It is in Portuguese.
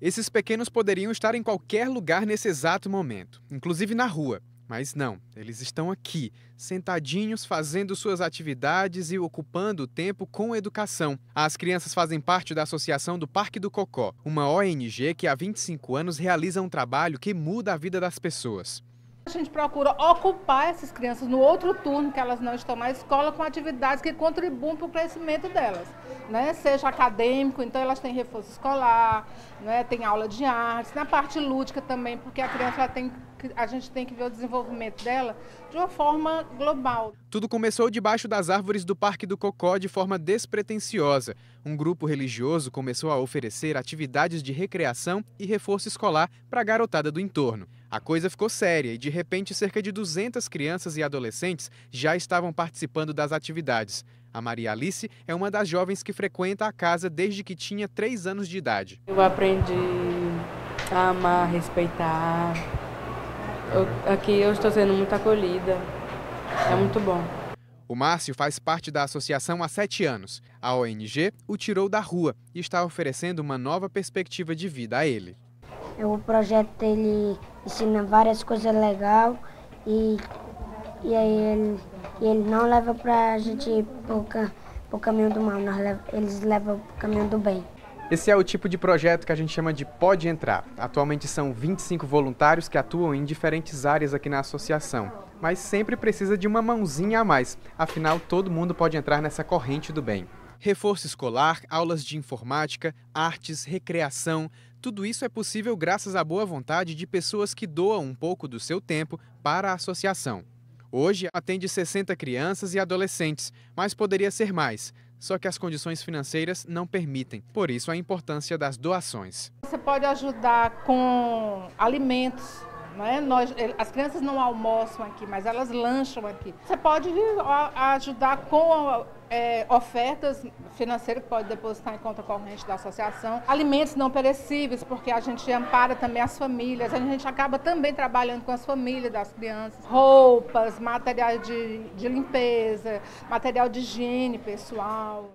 Esses pequenos poderiam estar em qualquer lugar nesse exato momento, inclusive na rua. Mas não, eles estão aqui, sentadinhos, fazendo suas atividades e ocupando o tempo com educação. As crianças fazem parte da Associação do Parque do Cocó, uma ONG que há 25 anos realiza um trabalho que muda a vida das pessoas. A gente procura ocupar essas crianças no outro turno que elas não estão na escola com atividades que contribuam para o crescimento delas, né? Seja acadêmico, então elas têm reforço escolar, né? Tem aula de artes, na parte lúdica também, porque a criança ela tem a gente tem que ver o desenvolvimento dela de uma forma global. Tudo começou debaixo das árvores do Parque do Cocó de forma despretensiosa. Um grupo religioso começou a oferecer atividades de recreação e reforço escolar para a garotada do entorno. A coisa ficou séria e, de repente, cerca de 200 crianças e adolescentes já estavam participando das atividades. A Maria Alice é uma das jovens que frequenta a casa desde que tinha 3 anos de idade. Eu aprendi a amar, respeitar, eu, aqui eu estou sendo muito acolhida. É muito bom. O Márcio faz parte da associação há sete anos. A ONG o tirou da rua e está oferecendo uma nova perspectiva de vida a ele. É, o projeto ele ensina várias coisas legais e, e aí ele, ele não leva para a gente para o caminho do mal, nós, eles levam para o caminho do bem. Esse é o tipo de projeto que a gente chama de Pode Entrar. Atualmente são 25 voluntários que atuam em diferentes áreas aqui na associação, mas sempre precisa de uma mãozinha a mais, afinal, todo mundo pode entrar nessa corrente do bem. Reforço escolar, aulas de informática, artes, recreação, tudo isso é possível graças à boa vontade de pessoas que doam um pouco do seu tempo para a associação. Hoje atende 60 crianças e adolescentes, mas poderia ser mais só que as condições financeiras não permitem. Por isso, a importância das doações. Você pode ajudar com alimentos, não é? Nós, as crianças não almoçam aqui, mas elas lancham aqui. Você pode ajudar com é, ofertas financeiras que pode depositar em conta corrente da associação, alimentos não perecíveis, porque a gente ampara também as famílias, a gente acaba também trabalhando com as famílias das crianças, roupas, material de, de limpeza, material de higiene pessoal.